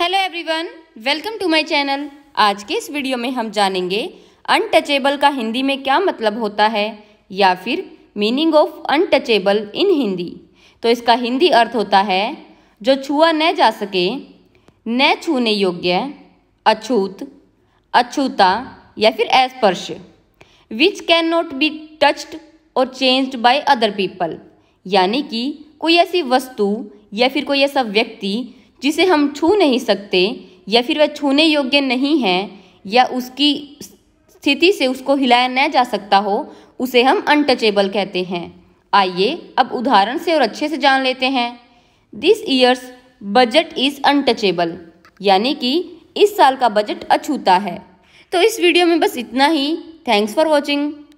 hello everyone welcome to my channel आज के इस वीडियो में हम जानेंगे अनटचेबल का हिंदी में क्या मतलब होता है या फिर meaning of untouchable in Hindi तो इसका हिंदी अर्थ होता है जो छुआ न जा सके न छूने योग्य अछूत अछूता या फिर एस्पर्श which can not be touched और चेंज्ड बाय अदर पीपल यानी कि कोई ऐसी वस्तु या फिर कोई ऐसा व्यक्ति जिसे हम छू नहीं सकते या फिर वह छूने योग्य नहीं है या उसकी स्थिति से उसको हिलाया न जा सकता हो उसे हम अनटचेबल कहते हैं आइए अब उदाहरण से और अच्छे से जान लेते हैं this year's budget is untouchable यानी कि इस साल का बजट अछूता है तो इस वीडियो में बस इतना ही थैंक्स फॉर वॉचिंग